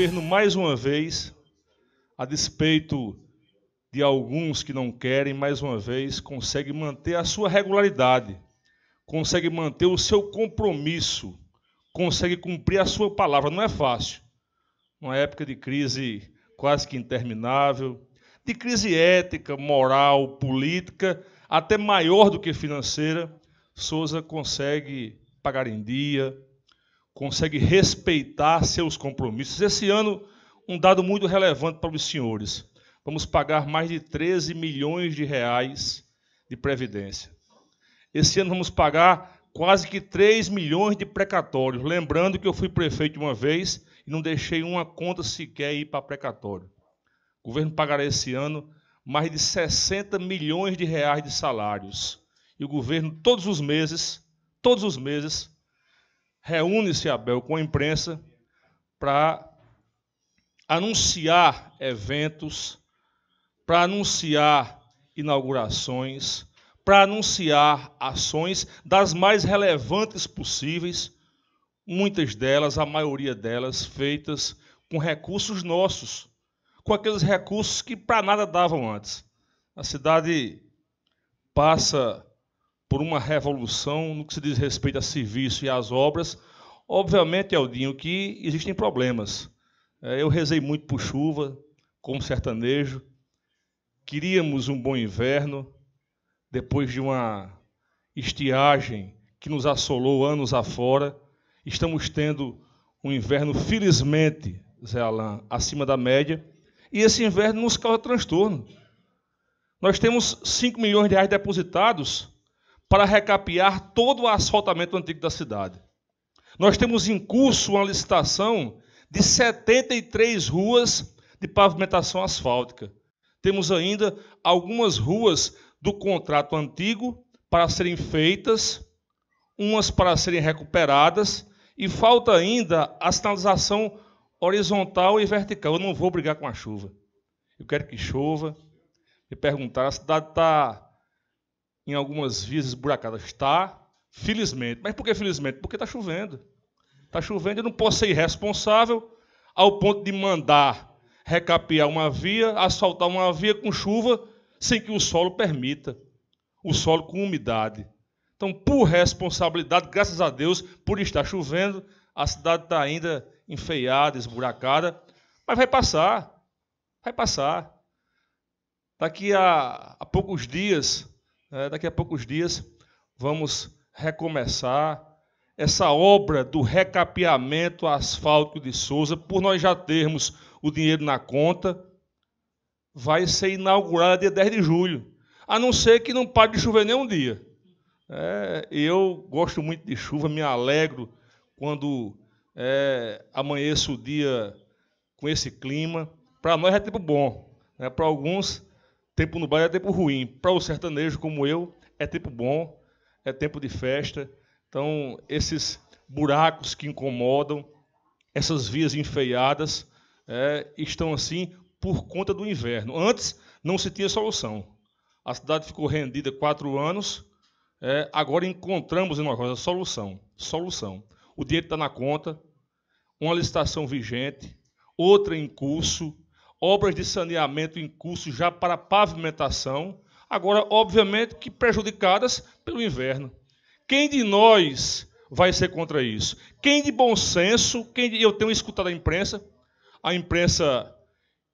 governo mais uma vez, a despeito de alguns que não querem, mais uma vez, consegue manter a sua regularidade, consegue manter o seu compromisso, consegue cumprir a sua palavra. Não é fácil. Uma época de crise quase que interminável, de crise ética, moral, política, até maior do que financeira, Souza consegue pagar em dia, consegue respeitar seus compromissos. Esse ano, um dado muito relevante para os senhores. Vamos pagar mais de 13 milhões de reais de previdência. Esse ano vamos pagar quase que 3 milhões de precatórios. Lembrando que eu fui prefeito uma vez e não deixei uma conta sequer ir para precatório. O governo pagará esse ano mais de 60 milhões de reais de salários. E o governo, todos os meses, todos os meses, reúne-se Abel com a imprensa para anunciar eventos, para anunciar inaugurações, para anunciar ações das mais relevantes possíveis, muitas delas, a maioria delas, feitas com recursos nossos, com aqueles recursos que para nada davam antes. A cidade passa por uma revolução no que se diz respeito a serviço e às obras. Obviamente, Aldinho, que existem problemas. É, eu rezei muito por chuva, como sertanejo. Queríamos um bom inverno, depois de uma estiagem que nos assolou anos afora. Estamos tendo um inverno, felizmente, Zé Alain, acima da média. E esse inverno nos causa transtorno. Nós temos 5 milhões de reais depositados para recapear todo o asfaltamento antigo da cidade. Nós temos em curso uma licitação de 73 ruas de pavimentação asfáltica. Temos ainda algumas ruas do contrato antigo para serem feitas, umas para serem recuperadas, e falta ainda a sinalização horizontal e vertical. Eu não vou brigar com a chuva. Eu quero que chova. Me perguntaram, a cidade está em algumas vias esburacadas. Está, felizmente. Mas por que felizmente? Porque está chovendo. Está chovendo, eu não posso ser irresponsável ao ponto de mandar recapear uma via, asfaltar uma via com chuva, sem que o solo permita. O solo com umidade. Então, por responsabilidade, graças a Deus, por estar chovendo, a cidade está ainda enfeiada, esburacada, mas vai passar. Vai passar. Daqui a, a poucos dias, é, daqui a poucos dias vamos recomeçar essa obra do recapeamento asfáltico de Souza, por nós já termos o dinheiro na conta, vai ser inaugurada dia 10 de julho. A não ser que não pare de chover nem um dia. É, eu gosto muito de chuva, me alegro quando é, amanheço o dia com esse clima. Para nós é tempo bom. Né? Para alguns Tempo no baile é tempo ruim. Para o sertanejo como eu, é tempo bom, é tempo de festa. Então, esses buracos que incomodam, essas vias enfeiadas, é, estão assim por conta do inverno. Antes não se tinha solução. A cidade ficou rendida quatro anos. É, agora encontramos uma coisa, solução. Solução. O dinheiro está na conta, uma licitação vigente, outra em curso, obras de saneamento em curso já para pavimentação, agora, obviamente, que prejudicadas pelo inverno. Quem de nós vai ser contra isso? Quem de bom senso, quem de... eu tenho escutado a imprensa, a imprensa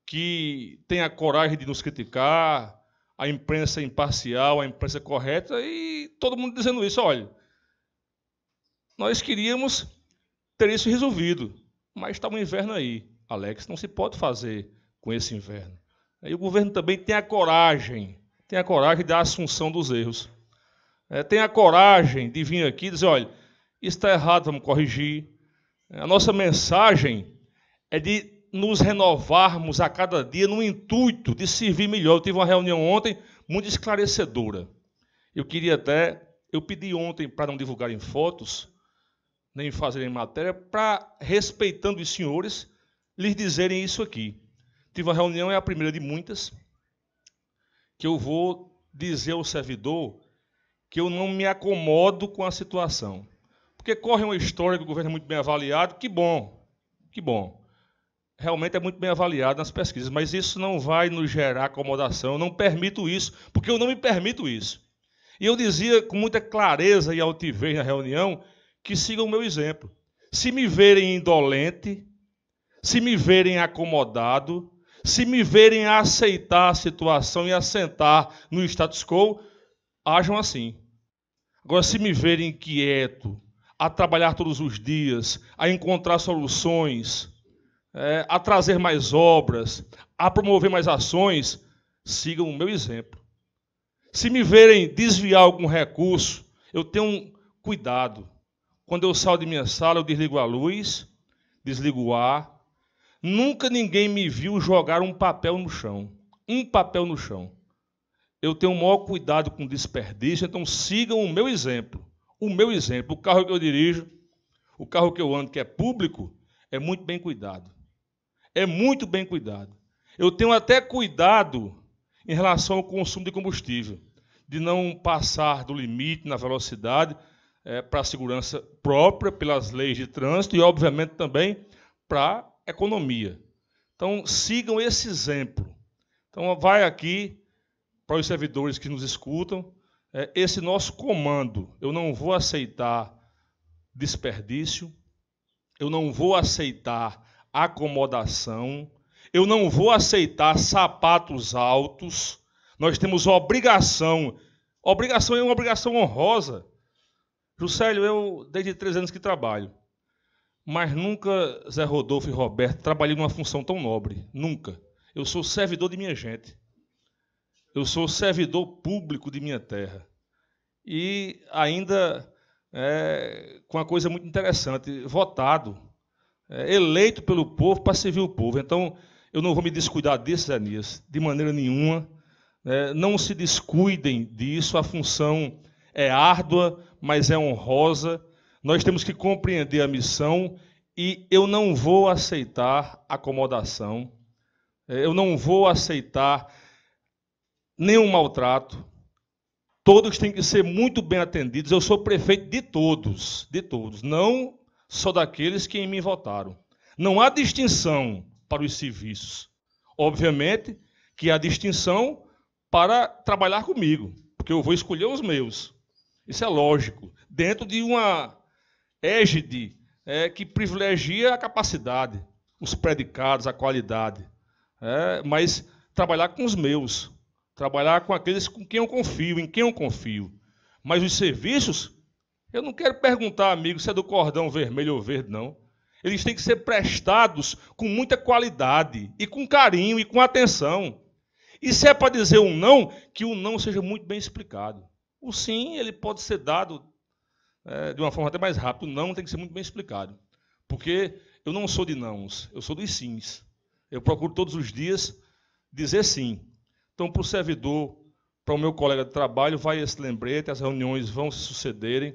que tem a coragem de nos criticar, a imprensa imparcial, a imprensa correta, e todo mundo dizendo isso, olha, nós queríamos ter isso resolvido, mas está um inverno aí. Alex, não se pode fazer com esse inverno. E o governo também tem a coragem, tem a coragem da assunção dos erros. É, tem a coragem de vir aqui e dizer, olha, isso está errado, vamos corrigir. É, a nossa mensagem é de nos renovarmos a cada dia no intuito de servir melhor. Eu tive uma reunião ontem muito esclarecedora. Eu queria até, eu pedi ontem para não divulgarem fotos, nem fazerem matéria, para, respeitando os senhores, lhes dizerem isso aqui. Tive uma reunião, é a primeira de muitas, que eu vou dizer ao servidor que eu não me acomodo com a situação. Porque corre uma história que o governo é muito bem avaliado, que bom, que bom. Realmente é muito bem avaliado nas pesquisas, mas isso não vai nos gerar acomodação, eu não permito isso, porque eu não me permito isso. E eu dizia com muita clareza e altivez na reunião que sigam o meu exemplo. Se me verem indolente, se me verem acomodado, se me verem aceitar a situação e assentar no status quo, hajam assim. Agora, se me verem quieto, a trabalhar todos os dias, a encontrar soluções, é, a trazer mais obras, a promover mais ações, sigam o meu exemplo. Se me verem desviar algum recurso, eu tenho um cuidado. Quando eu saio de minha sala, eu desligo a luz, desligo o ar, Nunca ninguém me viu jogar um papel no chão. Um papel no chão. Eu tenho o maior cuidado com desperdício, então sigam o meu exemplo. O meu exemplo. O carro que eu dirijo, o carro que eu ando, que é público, é muito bem cuidado. É muito bem cuidado. Eu tenho até cuidado em relação ao consumo de combustível, de não passar do limite na velocidade é, para a segurança própria, pelas leis de trânsito e, obviamente, também para economia. Então, sigam esse exemplo. Então, vai aqui para os servidores que nos escutam, é, esse nosso comando. Eu não vou aceitar desperdício, eu não vou aceitar acomodação, eu não vou aceitar sapatos altos. Nós temos obrigação. Obrigação é uma obrigação honrosa. Juscelio, eu desde três anos que trabalho. Mas nunca Zé Rodolfo e Roberto trabalhei numa função tão nobre. Nunca. Eu sou servidor de minha gente. Eu sou servidor público de minha terra. E ainda é, com uma coisa muito interessante, votado, é, eleito pelo povo para servir o povo. Então, eu não vou me descuidar disso, Zé Nias, de maneira nenhuma. É, não se descuidem disso, a função é árdua, mas é honrosa nós temos que compreender a missão e eu não vou aceitar acomodação, é, eu não vou aceitar nenhum maltrato. Todos têm que ser muito bem atendidos. Eu sou prefeito de todos, de todos, não só daqueles que em mim votaram. Não há distinção para os serviços. Obviamente que há distinção para trabalhar comigo, porque eu vou escolher os meus. Isso é lógico, dentro de uma égide é, que privilegia a capacidade, os predicados, a qualidade. É, mas trabalhar com os meus, trabalhar com aqueles com quem eu confio, em quem eu confio. Mas os serviços, eu não quero perguntar, amigo, se é do cordão vermelho ou verde, não. Eles têm que ser prestados com muita qualidade, e com carinho, e com atenção. E se é para dizer um não, que o não seja muito bem explicado. O sim, ele pode ser dado é, de uma forma até mais rápida, o não tem que ser muito bem explicado. Porque eu não sou de nãos, eu sou dos sims. Eu procuro todos os dias dizer sim. Então, para o servidor, para o meu colega de trabalho, vai esse lembrete, as reuniões vão se sucederem.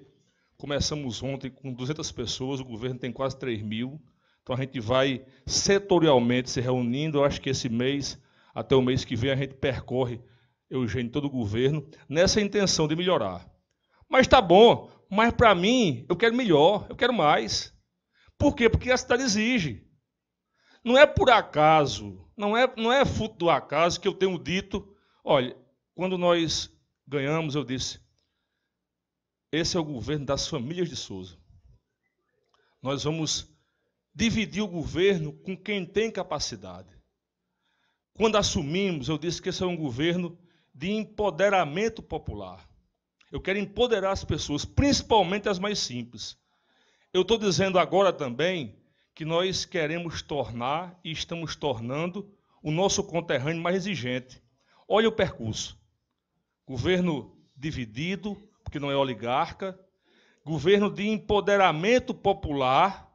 Começamos ontem com 200 pessoas, o governo tem quase 3 mil. Então, a gente vai setorialmente se reunindo. Eu acho que esse mês, até o mês que vem, a gente percorre Eugênio todo o governo, nessa intenção de melhorar. Mas está bom, mas para mim eu quero melhor, eu quero mais. Por quê? Porque a cidade exige. Não é por acaso, não é, não é fruto do acaso que eu tenho dito. Olha, quando nós ganhamos, eu disse: esse é o governo das famílias de Souza. Nós vamos dividir o governo com quem tem capacidade. Quando assumimos, eu disse que esse é um governo de empoderamento popular. Eu quero empoderar as pessoas, principalmente as mais simples. Eu estou dizendo agora também que nós queremos tornar e estamos tornando o nosso conterrâneo mais exigente. Olha o percurso: governo dividido, porque não é oligarca, governo de empoderamento popular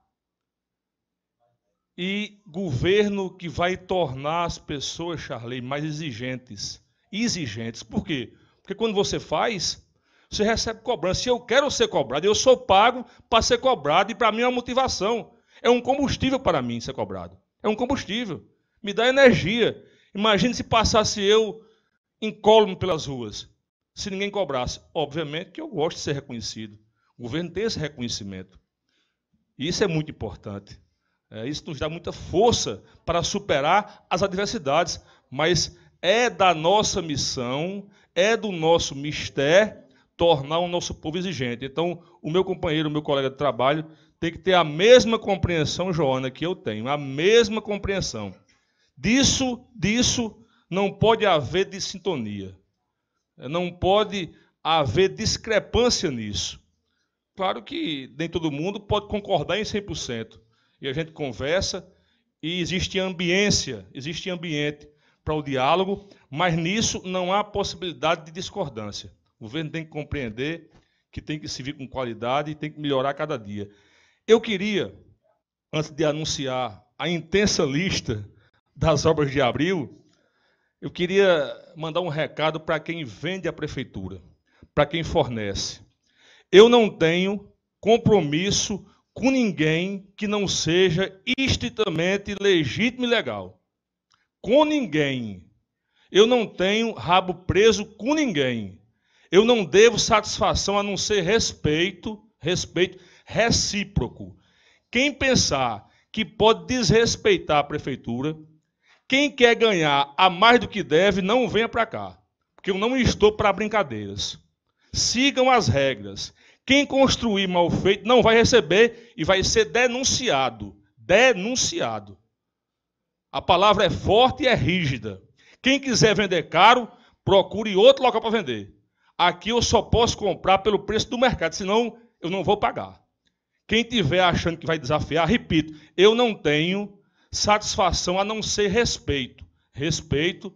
e governo que vai tornar as pessoas, Charley, mais exigentes. Exigentes. Por quê? Porque quando você faz, você recebe cobrança. Se eu quero ser cobrado, eu sou pago para ser cobrado, e para mim é uma motivação. É um combustível para mim ser cobrado. É um combustível. Me dá energia. Imagine se passasse eu incólume pelas ruas, se ninguém cobrasse. Obviamente que eu gosto de ser reconhecido. O governo tem esse reconhecimento. E isso é muito importante. É, isso nos dá muita força para superar as adversidades, mas é da nossa missão, é do nosso mistério tornar o nosso povo exigente. Então, o meu companheiro, o meu colega de trabalho, tem que ter a mesma compreensão, Joana, que eu tenho, a mesma compreensão. Disso, disso não pode haver dissintonia. Não pode haver discrepância nisso. Claro que nem todo mundo pode concordar em 100%. E a gente conversa e existe ambiência, existe ambiente para o diálogo, mas nisso não há possibilidade de discordância. O governo tem que compreender que tem que se vir com qualidade e tem que melhorar cada dia. Eu queria, antes de anunciar a intensa lista das obras de abril, eu queria mandar um recado para quem vende a prefeitura, para quem fornece. Eu não tenho compromisso com ninguém que não seja estritamente legítimo e legal. Com ninguém. Eu não tenho rabo preso com ninguém. Eu não devo satisfação a não ser respeito, respeito recíproco. Quem pensar que pode desrespeitar a prefeitura, quem quer ganhar a mais do que deve, não venha para cá, porque eu não estou para brincadeiras. Sigam as regras. Quem construir mal feito não vai receber e vai ser denunciado. Denunciado. A palavra é forte e é rígida. Quem quiser vender caro, procure outro local para vender. Aqui eu só posso comprar pelo preço do mercado, senão eu não vou pagar. Quem tiver achando que vai desafiar, repito, eu não tenho satisfação a não ser respeito. Respeito,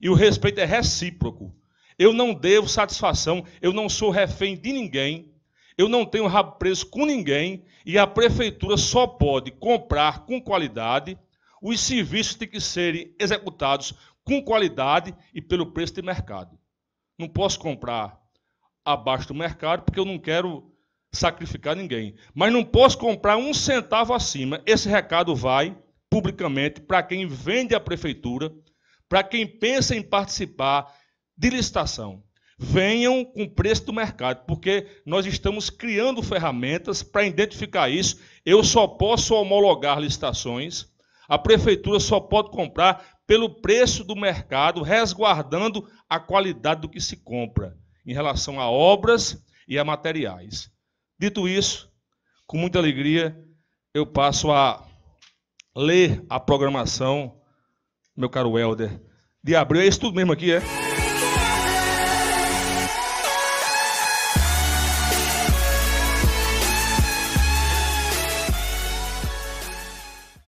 e o respeito é recíproco. Eu não devo satisfação, eu não sou refém de ninguém, eu não tenho rabo preso com ninguém, e a prefeitura só pode comprar com qualidade, os serviços têm que serem executados com qualidade e pelo preço de mercado. Não posso comprar abaixo do mercado porque eu não quero sacrificar ninguém. Mas não posso comprar um centavo acima. Esse recado vai publicamente para quem vende a prefeitura, para quem pensa em participar de licitação. Venham com o preço do mercado, porque nós estamos criando ferramentas para identificar isso. Eu só posso homologar licitações, a prefeitura só pode comprar pelo preço do mercado, resguardando a qualidade do que se compra em relação a obras e a materiais. Dito isso, com muita alegria, eu passo a ler a programação, meu caro Helder, de abril. É isso tudo mesmo aqui, é?